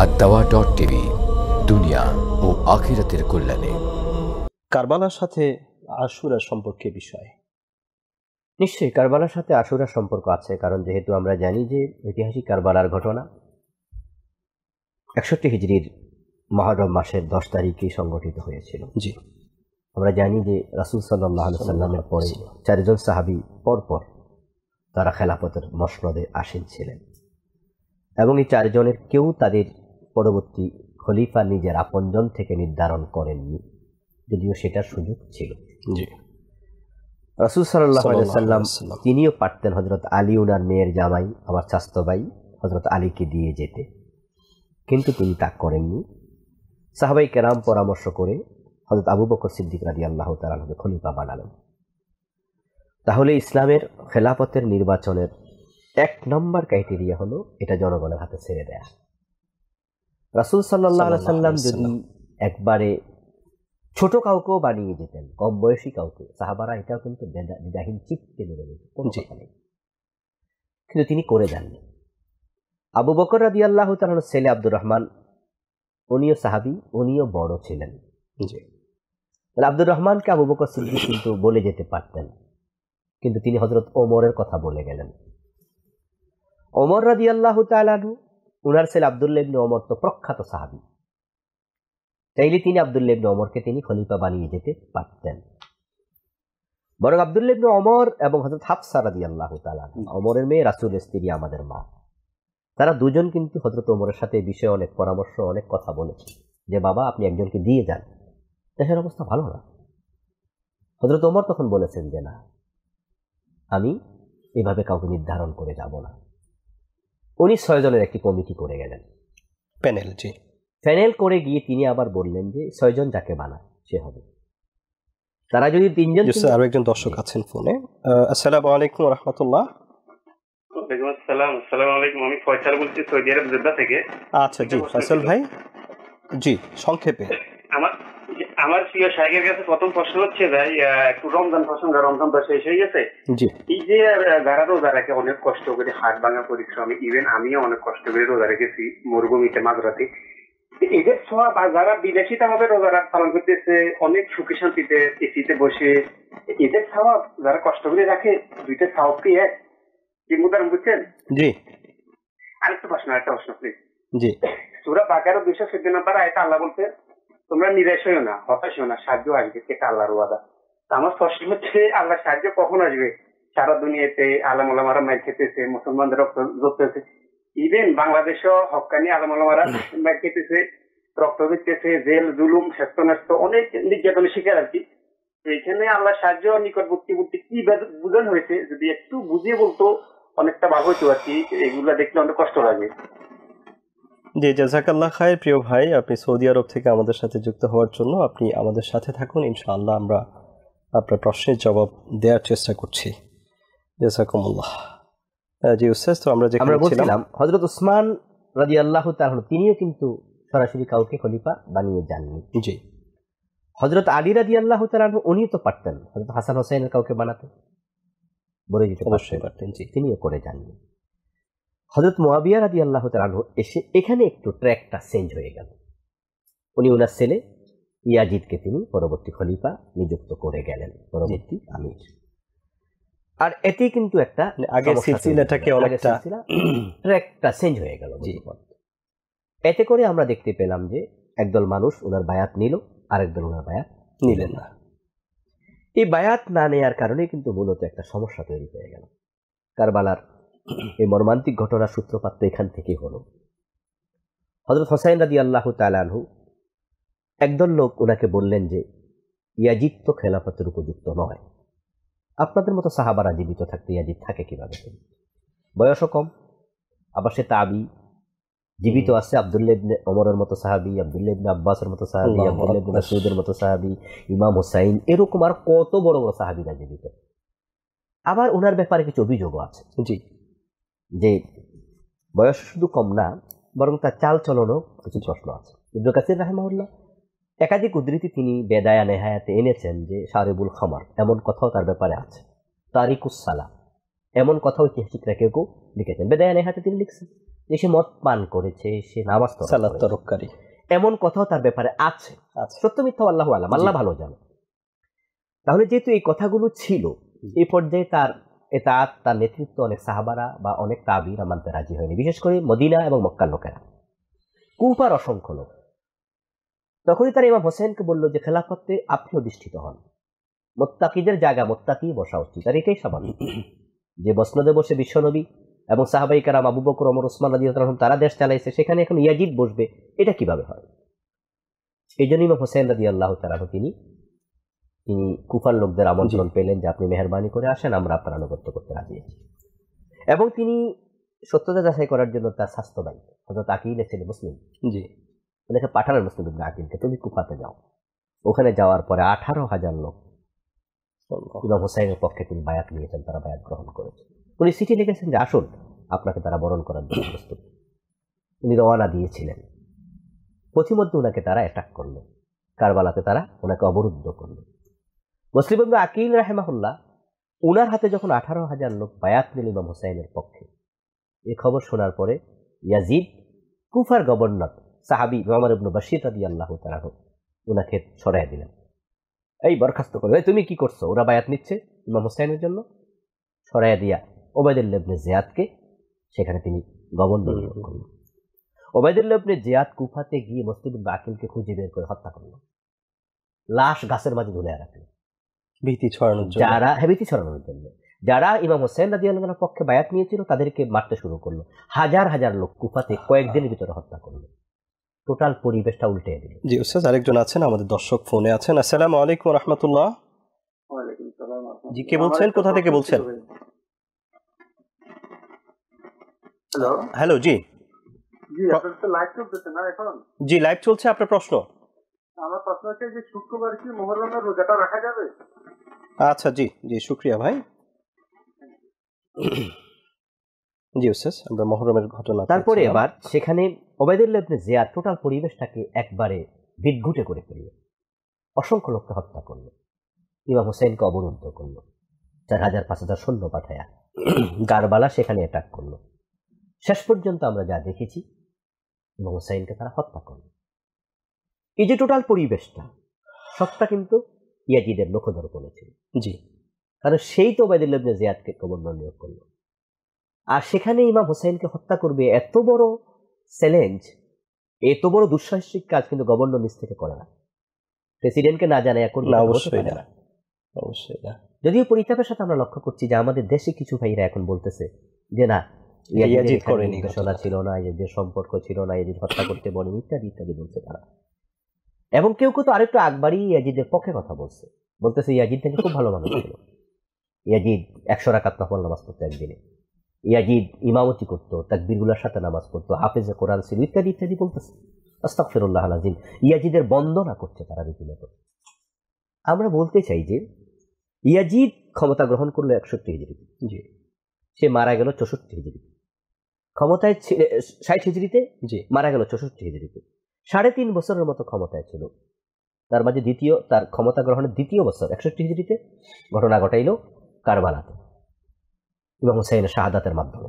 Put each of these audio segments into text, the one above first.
আর দাওয়া dot TV দুনিয়া ও আখিরাতের কল্যাণে কারবালার সাথে আশুরা সম্পর্কে বিষয় নিশ্চয়ই কারবালার সাথে আশুরা সম্পর্ক আছে কারণ যেহেতু আমরা জানি যে ঐতিহাসিক কারবালার ঘটনা একষট্টি হিজড়ির মহরম মাসের দশ তারিখে সংগঠিত হয়েছিল জি আমরা জানি যে রাসুল সাল্লাহ সাল্লামের পরে চারজন সাহাবি পরপর তারা খেলাফতের মসনদে আসীন ছিলেন এবং এই চারজনের কেউ তাদের পরবর্তী খলিফা নিজের আপনজন থেকে নির্ধারণ করেননি যদিও সেটার সুযোগ ছিল রসুল সাল্লাম তিনিও পারতেন হজরত আলী উনার মেয়ের জামাই আমার স্বাস্থ্যবাই হজরত আলীকে দিয়ে যেতে কিন্তু তিনি তা করেননি সাহাবাই কেরাম পরামর্শ করে হজরত আবু বকর সিদ্দিক রাজি আল্লাহ তালাকে খলিফা বানালেন তাহলে ইসলামের খেলাফতের নির্বাচনের এক নম্বর ক্রাইটেরিয়া হলো এটা জনগণের হাতে ছেড়ে দেয়া রাসুল সাল্লাহ সাল্লাম যদি একবারে ছোট কাউকেও বানিয়ে যেতেন কম বয়সী কাউকে সাহাবারা এটাও কিন্তু নিজাহীন চিত্তে মেনে নিত কোন কথা নেই কিন্তু তিনি করে যাননি আবু বকর রাদি আল্লাহ তাল ছেলে আব্দুর রহমান উনিও সাহাবি উনিও বড় ছিলেন তাহলে আব্দুর রহমানকে আবু বকর সিদ্দিক কিন্তু বলে যেতে পারতেন কিন্তু তিনি হজরত ওমরের কথা বলে গেলেন ওমর রাদি আল্লাহ তালু উনার ছেলে আবদুল্লা ইবনে অমর তো প্রখ্যাত সাহাবি চাইলে তিনি আবদুল্লা ইবনে অমরকে তিনি খলিফা বানিয়ে যেতে পারতেন বরং আবদুল্লা অমর এবং হজরত হাফসা রাজি আল্লাহ তালা অমরের মেয়ে রাসুল স্ত্রী আমাদের মা তারা দুজন কিন্তু হজরত অমরের সাথে বিষয়ে অনেক পরামর্শ অনেক কথা বলেছে যে বাবা আপনি একজনকে দিয়ে যান দেশের অবস্থা ভালো না হজরত ওমর তখন বলেছেন যে না আমি এভাবে কাউকে নির্ধারণ করে যাব না উনি ছয় জনের একটি কমিটি করে গেলেন প্যানেল জি প্যানেল করে গিয়ে তিনি আবার বললেন যে ছয়জন যাকে বানায় সে হবে তারা যদি তিনজন আরো একজন দর্শক আছেন ফোনে আসসালামু আলাইকুম রহমতুল্লাহ আলাইকুম আমি ফয়সাল বলছি সৌদি আরব জেদ্দা থেকে আচ্ছা জি ফয়সাল ভাই জি সংক্ষেপে আমার প্রিয় শাহের কাছে প্রথম প্রশ্ন হচ্ছে ভাই একটু রমজান প্রসঙ্গ রমজান তো শেষ হয়ে গেছে এই যে যারা রোজা রাখে অনেক কষ্ট করে হাত ভাঙা পরিশ্রমে ইভেন আমিও অনেক কষ্ট করে রোজা রেখেছি মরুভূমিতে মাঝরাতে এদের ছোঁয়া বা যারা বিলাসিতা ভাবে রোজা রাখ পালন করতেছে অনেক সুখী শান্তিতে এসিতে বসে এদের ছাওয়া যারা কষ্ট করে রাখে দুইটা ছাওয়া কি এক কি মুদারাম বুঝছেন জি আরেকটা প্রশ্ন আরেকটা প্রশ্ন প্লিজ জি সুরা বাগারো দুইশো চোদ্দ নম্বর আয়টা আল্লাহ বলছে তোমরা নিরাশ হইও না হতাশ হইও না সাহায্য আসবে সেটা আল্লাহর ওয়াদা আমার প্রশ্ন হচ্ছে আল্লাহ সাহায্য কখন আসবে সারা দুনিয়াতে আলম আলমারা মাইক খেতেছে মুসলমানদের রক্ত ধরতেছে ইভেন বাংলাদেশও হকানি আলম আলমারা মাইক খেতেছে রক্ত দিতেছে জেল জুলুম স্বাস্থ্য অনেক নির্যাতনের শিকার আর কি এখানে আল্লাহ সাহায্য নিকটবর্তী বলতে কি বুঝানো হয়েছে যদি একটু বুঝিয়ে বলতো অনেকটা ভালো হইতো আর কি এগুলা দেখলে অনেক কষ্ট লাগে জি জাজাকাল্লাহ খায়ের প্রিয় ভাই আপনি সৌদি আরব থেকে আমাদের সাথে যুক্ত হওয়ার জন্য আপনি আমাদের সাথে থাকুন ইনশাআল্লাহ আমরা আপনার প্রশ্নের জবাব দেওয়ার চেষ্টা করছি জাজাকুমুল্লাহ জি উস্তাদ তো আমরা যে আমরা বলছিলাম হযরত উসমান রাদিয়াল্লাহু তাআলা তিনিও কিন্তু সরাসরি কাউকে খলিফা বানিয়ে যাননি জি হযরত আলী রাদিয়াল্লাহু আল্লাহ তালু উনিও তো পারতেন হযরত হাসান হোসেনের কাউকে বানাতে বলে দিতে অবশ্যই পারতেন জি তিনিও করে যাননি হজরত মোয়াবিয়া রাদি আল্লাহ তালু এসে এখানে একটু ট্র্যাকটা চেঞ্জ হয়ে গেল উনি ওনার ছেলে ইয়াজিদকে তিনি পরবর্তী খলিফা নিযুক্ত করে গেলেন পরবর্তী আমির আর এতেই কিন্তু একটা আগে সিলসিলাটাকে অনেকটা ট্র্যাকটা চেঞ্জ হয়ে গেল এতে করে আমরা দেখতে পেলাম যে একদল মানুষ ওনার বায়াত নিল আর একদল ওনার বায়াত নিলেন না এই বায়াত না নেয়ার কারণে কিন্তু মূলত একটা সমস্যা তৈরি হয়ে গেল কারবালার এই মর্মান্তিক ঘটনার সূত্রপাত তো এখান থেকে হল হজরত হোসাইন রাদি আল্লাহ তালানহু একদল লোক ওনাকে বললেন যে ইয়াজিদ তো খেলাফতের উপযুক্ত নয় আপনাদের মতো সাহাবারা জীবিত থাকতে ইয়াজিদ থাকে কীভাবে বয়সও কম আবার সে তাবি জীবিত আছে আবদুল্লাবনে অমরের মতো সাহাবি আবদুল্লাবনে আব্বাসের মতো সাহাবি আবদুল্লাবনে মাসুদের মতো সাহাবি ইমাম হোসাইন এরকম আর কত বড় বড় সাহাবিরা জীবিত আবার ওনার ব্যাপারে কিছু অভিযোগও আছে জি যে বয়স শুধু কম না বরং তার চাল চলনও কিছু প্রশ্ন আছে ইব্দুল কাসির রাহেমাউল্লাহ একাধিক উদ্ধৃতি তিনি বেদায়া নেহায়াতে এনেছেন যে শারিবুল খামার এমন কথাও তার ব্যাপারে আছে তারিকুসালা এমন কথাও ঐতিহাসিকরা কেউ কেউ লিখেছেন বেদায়া নেহাতে তিনি লিখছেন যে সে মত পান করেছে সে নামাজ তরকারী এমন কথাও তার ব্যাপারে আছে সত্য মিথ্যা আল্লাহ আলাম আল্লাহ ভালো জানো তাহলে যেহেতু এই কথাগুলো ছিল এই পর্যায়ে তার এতাত তার নেতৃত্ব অনেক সাহাবারা বা অনেক তাবিরা মানতে রাজি হয়নি বিশেষ করে মদিনা এবং মক্কার লোকেরা কুফার অসংখ্য লোক তখনই তার ইমাম হোসেনকে বলল যে খেলাফতে আপনি অধিষ্ঠিত হন মোত্তাকিদের জায়গা মোত্তাকি বসা উচিত আর এটাই স্বাভাবিক যে বসনদে বসে বিশ্বনবী এবং সাহাবাইকারা আবু বকর অমর ওসমান রাজি রহম তারা দেশ চালাইছে সেখানে এখন ইয়াজিদ বসবে এটা কিভাবে হয় এই জন্য ইমাম হোসেন রাজি আল্লাহ তারা তিনি তিনি কুফার লোকদের আমন্ত্রণ পেলেন যে আপনি মেহরবানি করে আসেন আমরা আপনার আনুগত্য করতে রাজি আছি এবং তিনি সত্যতা যাচাই করার জন্য তার স্বাস্থ্য ভাই অর্থাৎ আকিল ছেলে মুসলিম জি ওনাকে পাঠানোর মুসলিম ইবনে আকিলকে তুমি কুফাতে যাও ওখানে যাওয়ার পরে আঠারো হাজার লোক ইমাম হোসাইনের পক্ষে তিনি বায়াত নিয়েছেন তারা বায়াত গ্রহণ করেছেন উনি চিঠি লিখেছেন যে আসুন আপনাকে তারা বরণ করার জন্য প্রস্তুত উনি রওনা দিয়েছিলেন পথিমধ্যে ওনাকে তারা অ্যাটাক করলো কারবালাতে তারা ওনাকে অবরুদ্ধ করলো মুসলিম ইবনু আকিল রাহেমাহুল্লাহ উনার হাতে যখন আঠারো হাজার লোক বায়াত নিল ইমাম হুসাইনের পক্ষে এ খবর শোনার পরে ইয়াজিদ কুফার গভর্নর সাহাবি মামার ইবনু বাসির রাদি আল্লাহ তারাহ ওনাকে সরাই দিলেন এই বরখাস্ত করে তুমি কি করছো ওরা বায়াত নিচ্ছে ইমাম হুসাইনের জন্য সরাইয়া দিয়া ওবায়দুল্লাবনে জিয়াদকে সেখানে তিনি গভর্নর করলেন ওবায়দুল্লাবনে জিয়াদ কুফাতে গিয়ে মুসলিম আকিলকে খুঁজে বের করে হত্যা করল লাশ গাছের মাঝে ধুলে রাখলেন ভীতি ছড়ানোর জন্য যারা হ্যাঁ ভীতি ছড়ানোর জন্য যারা ইমাম হোসেন রাজি আল্লাহর পক্ষে বায়াত নিয়েছিল তাদেরকে মারতে শুরু করলো হাজার হাজার লোক কুফাতে কয়েকদিনের ভিতরে হত্যা করলো টোটাল পরিবেশটা উল্টে দিল জি উস্তাদ আরেকজন আছেন আমাদের দর্শক ফোনে আছেন আসসালামু আলাইকুম রহমতুল্লাহ জি কে বলছেন কোথা থেকে বলছেন হ্যালো হ্যালো জি জি লাইভ চলছে আপনার প্রশ্ন আমার প্রশ্ন হচ্ছে যে শুক্রবার কি মোহরমের রোজাটা রাখা যাবে আচ্ছা জি জি শুক্রিয়া ভাই জি উস্তাদ আমরা মহরমের ঘটনা তারপরে এবার সেখানে ওবায়দুল্লাহ ইবনে জিয়াদ টোটাল পরিবেশটাকে একবারে বিদঘুটে করে ফেলল অসংখ্য লোককে হত্যা করলো ইমাম হোসেনকে অবরুদ্ধ করলো চার হাজার পাঁচ হাজার সৈন্য পাঠায়া গারবালা সেখানে অ্যাটাক করলো শেষ পর্যন্ত আমরা যা দেখেছি ইমাম হোসেনকে তারা হত্যা করল এই যে টোটাল পরিবেশটা সবটা কিন্তু ইয়াজিদের নখধর করেছিল জি কারণ সেই তো ওবায়দুল্লাহ ইবনে জিয়াদকে কমান্ডার নিয়োগ করল আর সেখানে ইমাম হোসাইনকে হত্যা করবে এত বড় চ্যালেঞ্জ এত বড় দুঃসাহসিক কাজ কিন্তু গভর্নর নিজ থেকে করে না প্রেসিডেন্টকে না জানায় এখন অবশ্যই না অবশ্যই না যদিও পরিতাপের সাথে আমরা লক্ষ্য করছি যে আমাদের দেশে কিছু ভাইরা এখন বলতেছে যে না ইয়াজিদ ছিল না এদের সম্পর্ক ছিল না এদের হত্যা করতে বলেন ইত্যাদি ইত্যাদি বলছে তারা এবং কেউ কেউ তো আরেকটু আগবারই ইয়াজিদের পক্ষে কথা বলছে বলতেছে ইয়াজিদ থেকে খুব ভালো মানুষ ছিল ইয়াজিদ একশো রাখাত নফল নামাজ পড়তো একদিনে ইয়াজিদ ইমামতি করতো তাকবিরগুলার সাথে নামাজ পড়তো হাফেজে কোরআন ছিল ইত্যাদি ইত্যাদি বলতেছে আস্তাক ফেরুল্লাহ আজিম ইয়াজিদের বন্দনা করছে তারা রীতিমত আমরা বলতে চাই যে ইয়াজিদ ক্ষমতা গ্রহণ করলো একষট্টি হিজড়িতে জি সে মারা গেল চৌষট্টি হিজড়িতে ক্ষমতায় ষাট হিজড়িতে জি মারা গেল চৌষট্টি হিজড়িতে সাড়ে তিন বছরের মতো ক্ষমতায় ছিল তার মাঝে দ্বিতীয় তার ক্ষমতা গ্রহণের দ্বিতীয় বছর একষট্টি হিজড়িতে ঘটনা ঘটাইল কারবালাতে এবং হুসাইনের শাহাদাতের মাধ্যমে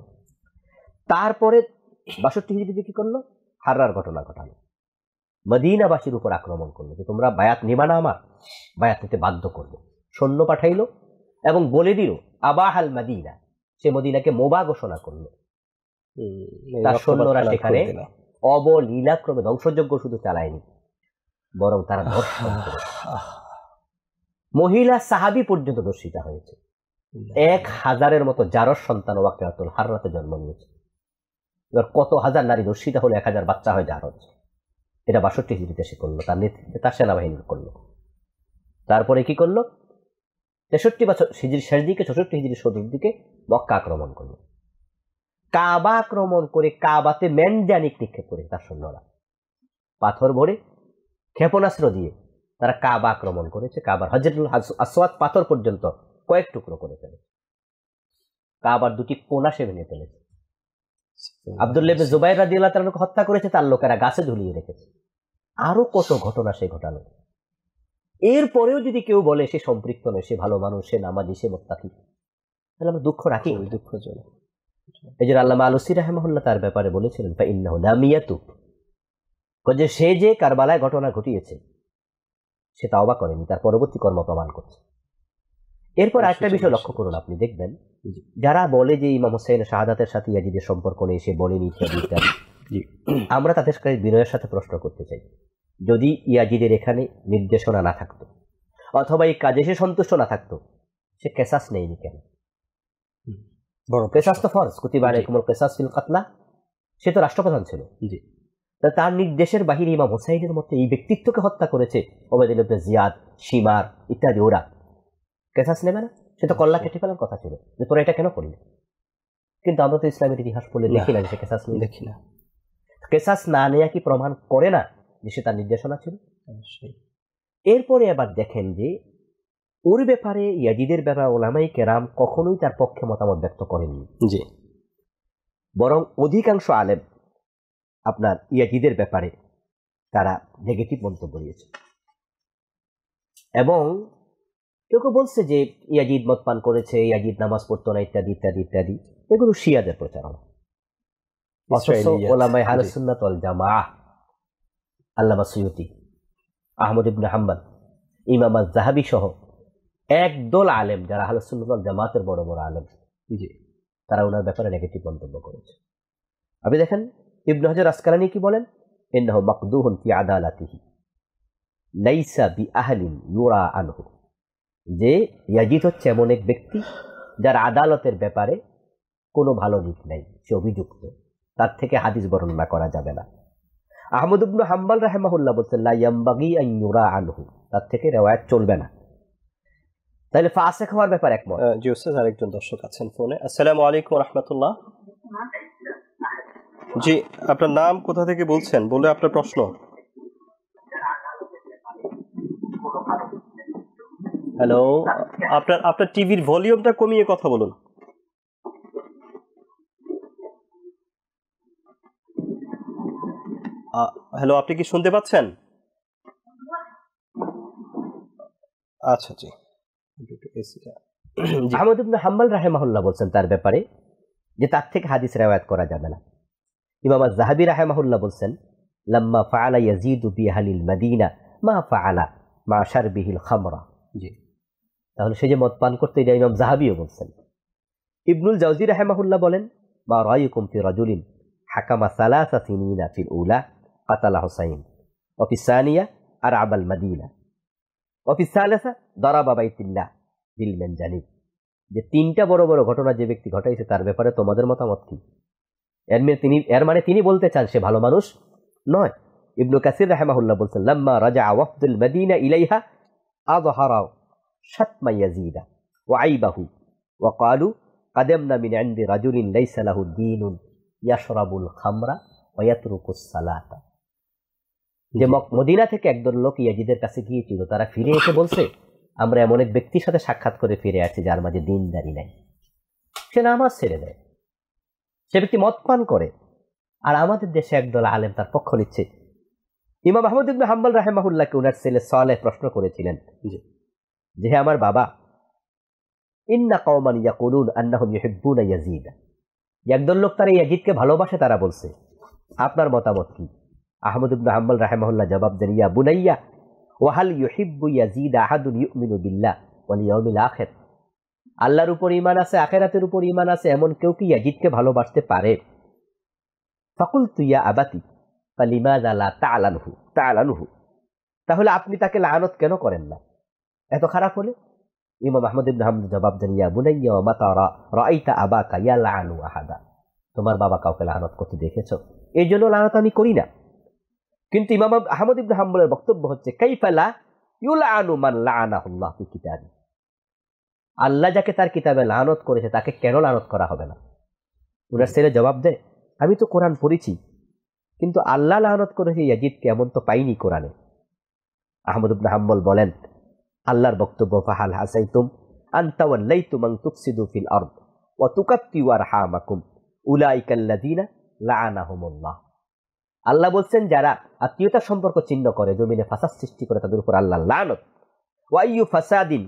তারপরে বাষট্টি হিজড়িতে কি করলো হার্রার ঘটনা ঘটালো মদিনাবাসীর উপর আক্রমণ করলো যে তোমরা বায়াত নিবা না আমার বায়াত নিতে বাধ্য করবে সৈন্য পাঠাইল এবং বলে দিল আবাহাল মদিনা সে মদিনাকে মোবা ঘোষণা করলো তার সৈন্যরা সেখানে অবলীলাক্রমে ধ্বংসযজ্ঞ শুধু চালায়নি বরং তারা ধর্ষণ মহিলা সাহাবি পর্যন্ত দর্শিতা হয়েছে এক হাজারের মতো জারস সন্তান ওয়াকে আতুল হাররাতে জন্ম নিয়েছে এবার কত হাজার নারী দর্শিতা হলে এক হাজার বাচ্চা হয় জারজ এটা বাষট্টি হিজড়িতে সে করলো তার নেতৃত্বে তার সেনাবাহিনী করলো তারপরে কি করলো তেষট্টি বছর হিজড়ির শেষ দিকে চৌষট্টি হিজড়ির সদুর দিকে মক্কা আক্রমণ করলো কাবা আক্রমণ করে কাবাতে ম্যানজানিক নিক্ষেপ করে তার সৈন্যরা পাথর ভরে ক্ষেপণাস্ত্র দিয়ে তারা কাবা আক্রমণ করেছে কাবার হজরুল আসওয়াদ পাথর পর্যন্ত কয়েক টুকরো করে ফেলেছে কাবার দুটি কোনা সে ভেঙে ফেলেছে আবদুল্লেবে জুবাইর রাজি আল্লাহ হত্যা করেছে তার লোকেরা গাছে ঝুলিয়ে রেখেছে আরো কত ঘটনা সে ঘটানো এরপরেও যদি কেউ বলে সে সম্পৃক্ত নয় সে ভালো মানুষ সে নামাজি সে মোত্তাকি তাহলে আমরা দুঃখ রাখি ওই দুঃখ চলে এই যে আল্লাহ আলসি রাহেমহল্লা তার ব্যাপারে বলেছিলেন বা ইন্নাহ লামিয়াতুক যে সে যে কারবালায় ঘটনা ঘটিয়েছে সে তাওবা করেনি তার পরবর্তী কর্ম প্রমাণ করছে এরপর একটা আচ্ছা, আচ্ছা, বিষয় লক্ষ্য আচ্ছা। করুন আপনি দেখবেন যারা বলে যে ইমাম হোসেন শাহাদাতের সাথে ইয়াজিদের সম্পর্ক নেই সে বলে ইত্যাদি ইত্যাদি আমরা তাদের বিনয়ের সাথে প্রশ্ন করতে চাই যদি ইয়াজিদের এখানে নির্দেশনা না থাকতো অথবা এই কাজে সে সন্তুষ্ট না থাকতো সে ক্যাসাস নেয়নি কেন বড় কেসাস তো ফরজ কুতিবা আলাইকুম কেসাস ফিল কাতলা সে তো রাষ্ট্রপ্রধান ছিল জি তার নির্দেশের বাহিরে ইমাম হোসাইনের মতো এই ব্যক্তিত্বকে হত্যা করেছে ওবায়দুল ইবনে জিয়াদ সীমার ইত্যাদি ওরা কেসাস নেবে না সে তো কল্লা কেটে ফেলার কথা ছিল যে তোরা এটা কেন করলি কিন্তু আমরা তো ইসলামের ইতিহাস পড়লে দেখি না সে কেসাস নিয়ে দেখি না কেসাস না নেয়া কি প্রমাণ করে না যে সে তার নির্দেশনা ছিল এরপরে আবার দেখেন যে ওর ব্যাপারে ইয়াজিদের ব্যাপারে ওলামাই কেরাম কখনোই তার পক্ষে মতামত ব্যক্ত করেননি জি বরং অধিকাংশ আলেম আপনার ইয়াজিদের ব্যাপারে তারা নেগেটিভ মন্তব্য দিয়েছে এবং কেউ কেউ বলছে যে ইয়াজিদ মত পান করেছে ইয়াজিদ নামাজ পড়তো না ইত্যাদি ইত্যাদি ইত্যাদি এগুলো শিয়াদের প্রচারণা ওলামাই হালসুন্নাত জামা আল্লামা আহমদ ইবনে হাম্বাল ইমাম আল জাহাবি সহ একদল আলেম যারা আহলসুল্লাহ জামাতের বড় বড় আলেম জি তারা ওনার ব্যাপারে নেগেটিভ মন্তব্য করেছে আপনি দেখেন ইবনু হাজার আসকালানি কি বলেন এন্নাহ মাকদুহন কি আদালাতিহি লাইসা বি আহলিন ইউরা আনহু যে ইয়াজিদ হচ্ছে এমন এক ব্যক্তি যার আদালতের ব্যাপারে কোনো ভালো দিক নাই সে অভিযুক্ত তার থেকে হাদিস বর্ণনা করা যাবে না আহমদ ইবনু হাম্বাল রাহেমাহুল্লাহ বলছেন লাইয়াম্বাগি আইনুরা আনহু তার থেকে রেওয়ায়াত চলবে না তাহলে ফাসেক হওয়ার ব্যাপার একমত জি ওস্তাদ আরেকজন দর্শক আছেন ফোনে আসসালামু আলাইকুম রাহমাতুল্লাহ জি আপনার নাম কোথা থেকে বলছেন বলে আপনার প্রশ্ন হ্যালো আপনার আপনার টিভির ভলিউমটা কমিয়ে কথা বলুন হ্যালো আপনি কি শুনতে পাচ্ছেন আচ্ছা জি আহমদ ইবনে হাম্মাল রাহেমাহুল্লাহ বলছেন তার ব্যাপারে যে তার থেকে হাদিস রেওয়ায়াত করা যাবে না ইমাম জাহাবি রাহেমাহুল্লাহ বলছেন লাম্মা ফাআলা ইয়াজিদু বিহালিল মাদিনা মা ফাআলা মা শারবিহিল খামরা জি তাহলে সে যে মদ পান করতে এটা ইমাম জাহাবিও বলছেন ইবনুল জাউজি রাহেমাহুল্লাহ বলেন মা রায়ুকুম ফি রাজুলিন হাকামা সালাসা সিনিনা ফিল উলা কাতালা হুসাইন ওয়া ফিস সানিয়া আরাবাল মাদিনা অফিসালেসা দারা বাবাইতিল্লা দিলমেন জানি যে তিনটা বড় বড় ঘটনা যে ব্যক্তি ঘটাইছে তার ব্যাপারে তোমাদের মতামত কি এর মানে তিনি এর মানে তিনি বলতে চান সে ভালো মানুষ নয় ইবনু কাসির রাহমাহুল্লাহ বলছেন লাম্মা রাজা ওয়াফদুল মদিনা ইলাইহা আজ হারাও সাতমা ইয়াজিদা ও আইবাহু ও কালু কাদেম মিন আন্দি রাজুলিন লাইসালাহু দিনুন ইয়াসরাবুল খামরা ইয়াতরুকুস সালাতা যে মদিনা থেকে একদল লোক ইয়াজিদের কাছে গিয়েছিল তারা ফিরে এসে বলছে আমরা এমন এক ব্যক্তির সাথে সাক্ষাৎ করে ফিরে আছি যার মাঝে দিনদারি নাই সে নামাজ ছেড়ে দেয় সে ব্যক্তি মদ পান করে আর আমাদের দেশে একদল আলেম তার পক্ষ নিচ্ছে ইমাম মাহমুদ ইবনে হাম্বাল রাহেমাহুল্লাহকে উনার ছেলে সালে প্রশ্ন করেছিলেন যে হে আমার বাবা ইন্না কওমান ইয়াকুলুন আন্নাহুম ইউহিব্বুনা ইয়াজিদ একদল লোক তারা ইয়াজিদকে ভালোবাসে তারা বলছে আপনার মতামত কি আহমদ ইবনু হাম্বাল জবাব দেন ইয়া বুনাইয়া ওয়াহাল ইয়াজিদ ইউমিনু বিল্লাহ ইয়াউমিল আখির আল্লাহর উপর ইমান আছে আখেরাতের উপর ইমান আছে এমন কেউ কি ইয়াজিদকে ভালোবাসতে পারে ফাকুল তুইয়া আবাতি তা'লানহু তা'লানহু তাহলে আপনি তাকে লানত কেন করেন না এত খারাপ হলে ইমাম আহমদ জবাব দেন ইয়া বুনাইয়া ওয়া মাতা রাআইতা আবাকা ইয়ালানু আহাদা তোমার বাবা কাউকে লানত করতে দেখেছ এই জন্য লানত আমি করি না কিন্তু ইমাম আহমদ ইবনে হাম্বুলের বক্তব্য হচ্ছে কাইফালা ফেলা আল্লাহ যাকে তার কিতাবে লানত করেছে তাকে কেন লানত করা হবে না উনার ছেলে জবাব দেয় আমি তো কোরআন পড়েছি কিন্তু আল্লাহ লানত করেছে ইয়াজিদকে এমন তো পাইনি কোরআনে আহমদ ইবনে হাম্বল বলেন আল্লাহর বক্তব্য ফাহাল হাসাইতুম তুম আন তুফসিদু ফিল আরদ ওয়া তুকাত্তিউ আরহামাকুম উলাইকাল্লাযিনা লাআনাহুমুল্লাহ আল্লাহ বলছেন যারা আত্মীয়তার সম্পর্ক চিহ্ন করে জমিনে ফাসাদ সৃষ্টি করে তাদের উপর আল্লাহ লানত ওয়াইয়ু ফাসাদিন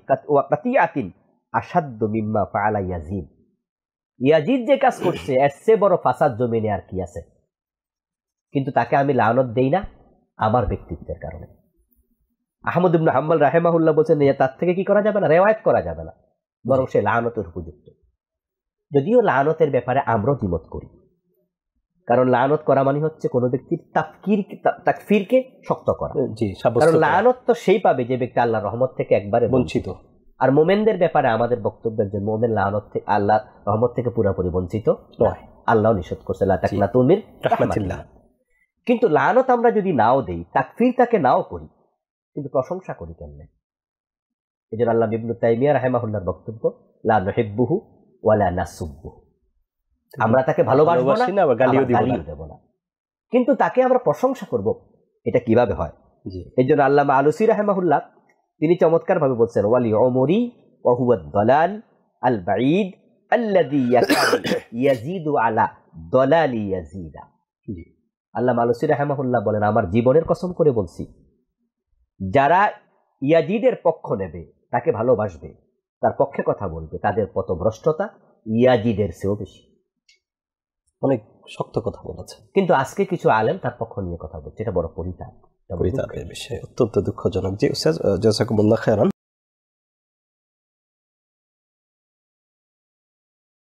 আতিন আসাদ্য মিম্মা ফালা ইয়াজিদ ইয়াজিদ যে কাজ করছে এর সে বড় ফাসাদ জমিনে আর কি আছে কিন্তু তাকে আমি লানত দেই না আমার ব্যক্তিত্বের কারণে আহমদ ইবনু হাম্বাল রাহেমাহুল্লাহ বলছেন যে তার থেকে কি করা যাবে না রেওয়ায়ত করা যাবে না বরং সে লানতের উপযুক্ত যদিও লানতের ব্যাপারে আমরাও দ্বিমত করি কারণ লানত করা মানে হচ্ছে কোনো ব্যক্তির তাফকির তাকফিরকে শক্ত করা জি কারণ লানত তো সেই পাবে যে ব্যক্তি আল্লাহ রহমত থেকে একবারে বঞ্চিত আর মোমেনদের ব্যাপারে আমাদের বক্তব্য একজন মোমেন লানত থেকে আল্লাহ রহমত থেকে পুরোপুরি বঞ্চিত নয় আল্লাহ নিষেধ করছে লাতাকলা তুমির কিন্তু লানত আমরা যদি নাও দেই তাকফির তাকে নাও করি কিন্তু প্রশংসা করি কেমনে এই জন্য আল্লাহ ইবনু তাইমিয়া রাহেমাহুল্লার বক্তব্য লা নহেব্বুহু ওয়ালা নাসুব্বুহু আমরা তাকে ভালোবাসবো না গালিও দেব না কিন্তু তাকে আমরা প্রশংসা করব এটা কিভাবে হয় এই জন্য আল্লামা আলুসি রাহেমাহুল্লাহ তিনি চমৎকার ভাবে বলছেন ওয়ালি অমরি ওহুয়াদ দলাল আল বাঈদ আল্লাদি ইয়াজিদু আলা দলাল ইয়াজিদা আল্লাহ আলসি রাহেমাহুল্লাহ বলেন আমার জীবনের কসম করে বলছি যারা ইয়াজিদের পক্ষ নেবে তাকে ভালোবাসবে তার পক্ষে কথা বলবে তাদের পথভ্রষ্টতা ইয়াজিদের চেয়েও বেশি অনেক শক্ত কথা বলেছে কিন্তু আজকে কিছু আলেম তার পক্ষ নিয়ে কথা বলছে এটা বড় পরিতাপ পরিতাপের বিষয় অত্যন্ত দুঃখজনক যে জাজাকুমুল্লাহ